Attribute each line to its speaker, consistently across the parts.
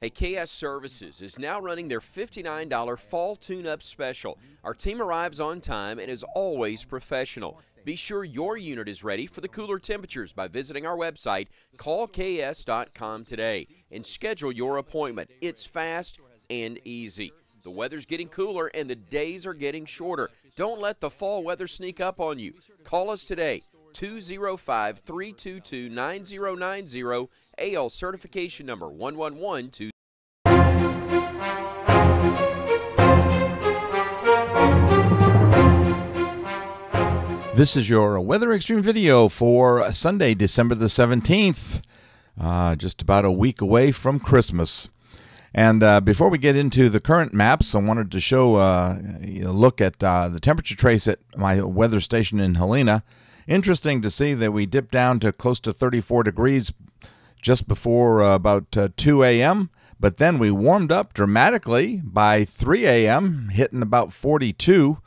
Speaker 1: Hey, KS Services is now running their $59 Fall Tune Up Special. Our team arrives on time and is always professional. Be sure your unit is ready for the cooler temperatures by visiting our website, callks.com today, and schedule your appointment. It's fast and easy. The weather's getting cooler and the days are getting shorter. Don't let the fall weather sneak up on you. Call us today, 205 322 9090, AL certification number one one one two. This is your Weather Extreme video for Sunday, December the 17th, uh, just about a week away from Christmas. And uh, before we get into the current maps, I wanted to show uh, a look at uh, the temperature trace at my weather station in Helena. Interesting to see that we dipped down to close to 34 degrees just before uh, about uh, 2 a.m., but then we warmed up dramatically by 3 a.m., hitting about 42.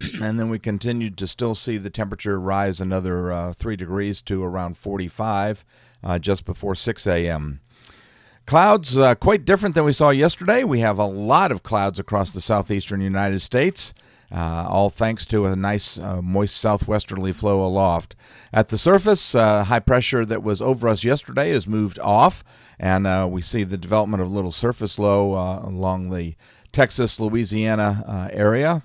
Speaker 1: And then we continued to still see the temperature rise another uh, 3 degrees to around 45 uh, just before 6 a.m. Clouds uh, quite different than we saw yesterday. We have a lot of clouds across the southeastern United States uh, all thanks to a nice uh, moist southwesterly flow aloft. At the surface, uh, high pressure that was over us yesterday has moved off, and uh, we see the development of little surface low uh, along the Texas Louisiana uh, area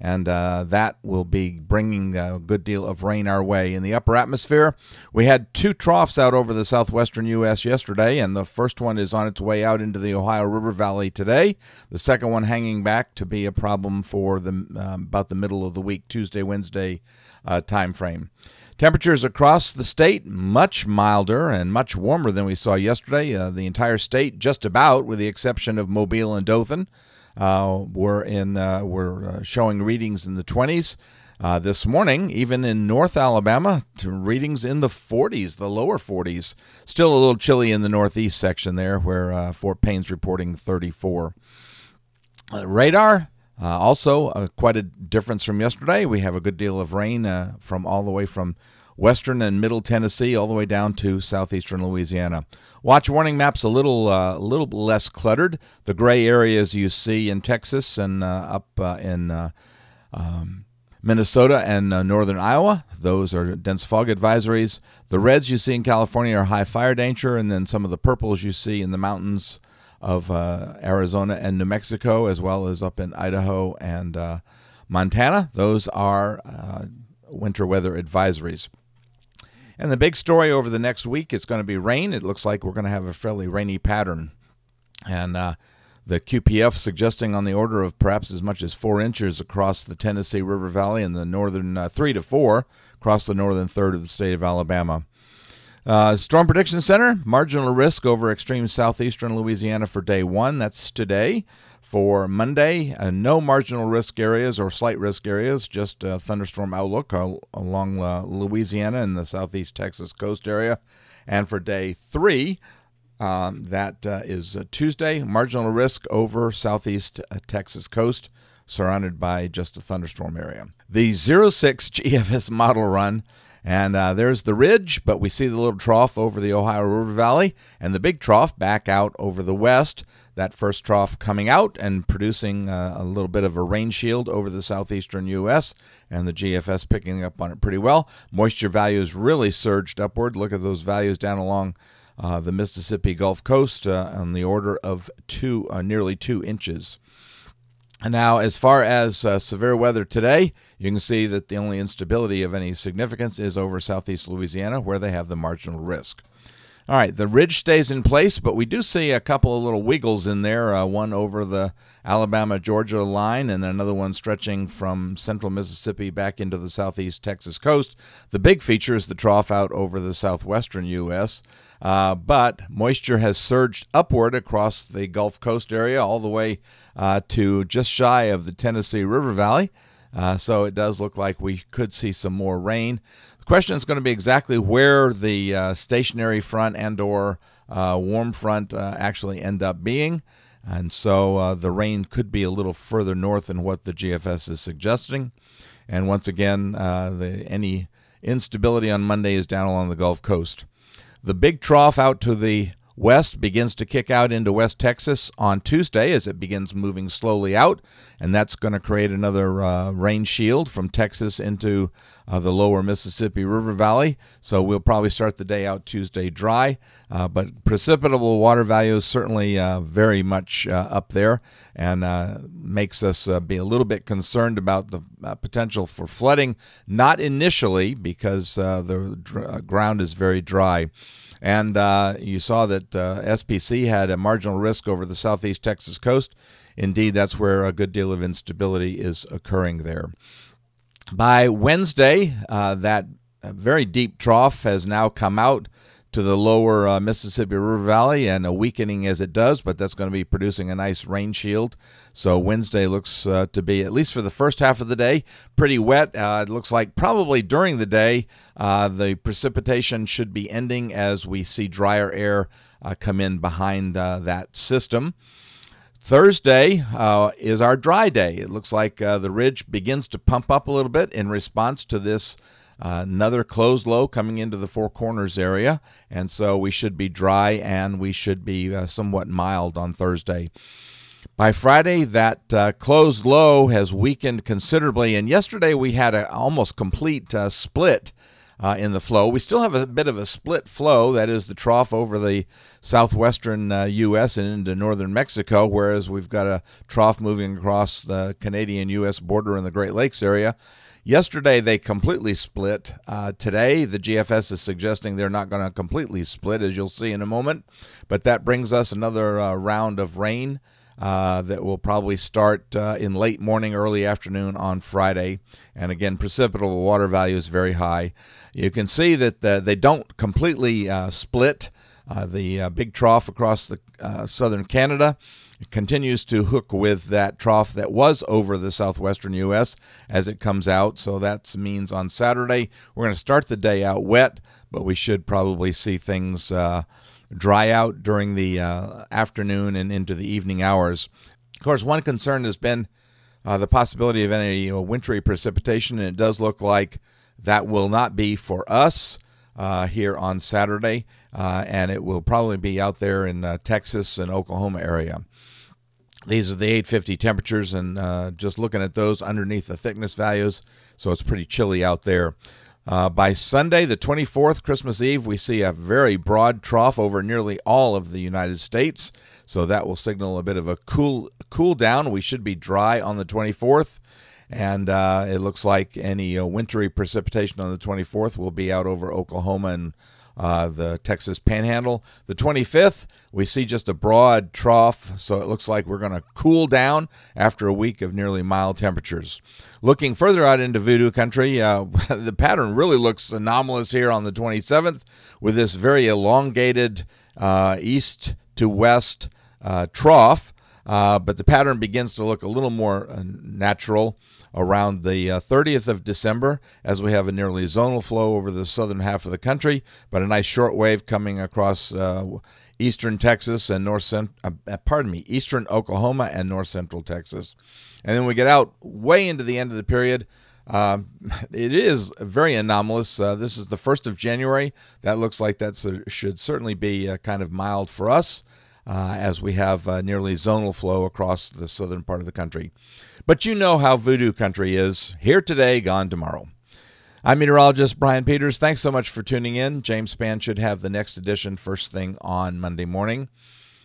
Speaker 1: and uh, that will be bringing a good deal of rain our way. In the upper atmosphere, we had two troughs out over the southwestern U.S. yesterday, and the first one is on its way out into the Ohio River Valley today. The second one hanging back to be a problem for the um, about the middle of the week, Tuesday, Wednesday uh, time frame. Temperatures across the state much milder and much warmer than we saw yesterday. Uh, the entire state, just about, with the exception of Mobile and Dothan uh, were in uh, were uh, showing readings in the 20s. Uh, this morning, even in North Alabama, to readings in the 40s, the lower 40s. Still a little chilly in the northeast section there, where uh, Fort Payne's reporting 34. Uh, radar, uh, also, uh, quite a difference from yesterday. We have a good deal of rain uh, from all the way from western and middle Tennessee, all the way down to southeastern Louisiana. Watch warning maps a little uh, a little less cluttered. The gray areas you see in Texas and uh, up uh, in uh, um, Minnesota and uh, northern Iowa, those are dense fog advisories. The reds you see in California are high fire danger, and then some of the purples you see in the mountains of uh, Arizona and New Mexico, as well as up in Idaho and Montana. Those are winter weather advisories. And the big story over the next week is going to be rain. It looks like we're going to have a fairly rainy pattern. And uh, the QPF suggesting on the order of perhaps as much as four inches across the Tennessee River Valley and the northern uh, three to four across the northern third of the state of Alabama. Uh, Storm Prediction Center, marginal risk over extreme southeastern Louisiana for day one. That's today for Monday. Uh, no marginal risk areas or slight risk areas, just a thunderstorm outlook along uh, Louisiana and the southeast Texas coast area. And for day three, um, that uh, is uh, Tuesday, marginal risk over southeast uh, Texas coast, surrounded by just a thunderstorm area. The 06 GFS model run. And uh, there's the ridge, but we see the little trough over the Ohio River Valley and the big trough back out over the west that first trough coming out and producing a, uh, a little bit of a rain shield over the southeastern U.S., and the GFS picking up on it pretty well. Moisture values really surged upward. Look at those values down along. Uh, the Mississippi Gulf Coast uh, on the order of two, uh, nearly two inches. Now, as far as uh, severe weather today, you can see that the only instability of any significance is over southeast Louisiana, where they have the marginal risk. All right, the ridge stays in place, but we do see a couple of little wiggles in there. Uh, one over the Alabama Georgia line, and another one stretching from central Mississippi back into the southeast Texas coast. The big feature is the trough out over the southwestern U.S. Uh, but moisture has surged upward across the Gulf Coast area all the way uh, to just shy of the Tennessee River Valley. Uh, so it does look like we could see some more rain. The question is going to be exactly where the uh, stationary front and/or uh, warm front uh, actually end up being. And so uh, the rain could be a little further north than what the GFS is suggesting. And once again, uh, the, any instability on Monday is down along the Gulf Coast. The big trough out to the west begins to kick out into West Texas on Tuesday as it begins moving slowly out, and that's going to create another uh, rain shield from Texas into uh, the lower Mississippi River Valley. So we'll probably start the day out Tuesday dry, uh, but precipitable water values certainly uh, very much uh, up there and uh, makes us uh, be a little bit concerned about the potential for flooding, not initially because the dr- ground is very dry. And you saw that SPC had a marginal risk over the southeast Texas coast. Indeed, that's where a good deal of instability is occurring there. By Wednesday, uh, that uh, very deep trough has now come out to the lower uh, Mississippi River Valley and a weakening as it does, but that's going to be producing a nice rain shield. So Wednesday looks uh, to be, at least for the first half of the day, pretty wet. Uh, it looks like probably during the day, uh, the precipitation should be ending as we see drier air uh, come in behind that system. Thursday uh, is our dry day. It looks like uh, the ridge begins to pump up a little bit in response to this uh, another closed low coming into the Four Corners area. And so we should be dry and we should be uh, somewhat mild on Thursday. By Friday, that uh, closed low has weakened considerably. And yesterday we had an almost complete uh, split uh, in the flow. We still have a bit of a split flow, that is the trough over the southwestern uh, U.S. and into northern Mexico, whereas we've got a trough moving across the Canadian U.S. border in the Great Lakes area. Yesterday, they completely split. Uh, today, the GFS is suggesting they're not going to completely split, as you'll see in a moment. But that brings us another uh, round of rain. Uh, that will probably start uh, in late morning, early afternoon on Friday. And again, precipitable water value is very high. You can see that the, uh, they don't completely uh, split. the big trough across the southern Canada continues to hook with that trough that was over the southwestern U.S. as it comes out. So that means on Saturday, we're going to start the day out wet, but we should probably see things uh, dry out during the uh, afternoon and into the evening hours. Of course, one concern has been uh, the possibility of any you know, wintry precipitation, and it does look like that will not be for us uh, here on Saturday, uh, and it will probably be out there in uh, Texas and Oklahoma area. These are the 850 temperatures, and uh, just looking at those underneath the thickness values, so it's pretty chilly out there. Uh, by Sunday, the 24th, Christmas Eve, we see a very broad trough over nearly all of the United States. So that will signal a bit of a cool cool down. We should be dry on the 24th. And uh, it looks like any uh, wintry precipitation on the 24th will be out over Oklahoma and uh, the Texas Panhandle. The 25th, we see just a broad trough, so it looks like we're going to cool down after a week of nearly mild temperatures. Looking further out into voodoo country, uh, the pattern really looks anomalous here on the 27th with this very elongated uh, east to west uh, trough. Uh, but the pattern begins to look a little more uh, natural around the 30th uh, of December as we have a nearly zonal flow over the southern half of the country, but a nice short wave coming across uh, eastern Texas and north cent- uh, pardon me, eastern Oklahoma and north central Texas. And then we get out way into the end of the period. Uh, it is very anomalous. Uh, this is the 1st of January. That looks like that should certainly be kind of mild for us uh, as we have uh, nearly zonal flow across the southern part of the country. But you know how voodoo country is here today, gone tomorrow. I'm meteorologist Brian Peters. Thanks so much for tuning in. James Spann should have the next edition first thing on Monday morning.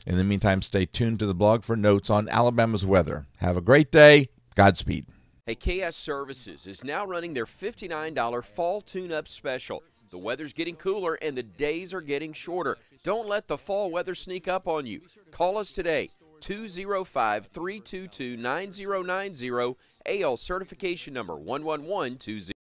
Speaker 1: In the meantime, stay tuned to the blog for notes on Alabama's weather. Have a great day. Godspeed. Hey, KS Services is now running their $59 Fall Tune Up Special. The weather's getting cooler and the days are getting shorter. Don't let the fall weather sneak up on you. Call us today. 205 322 9090, AL certification number 11120.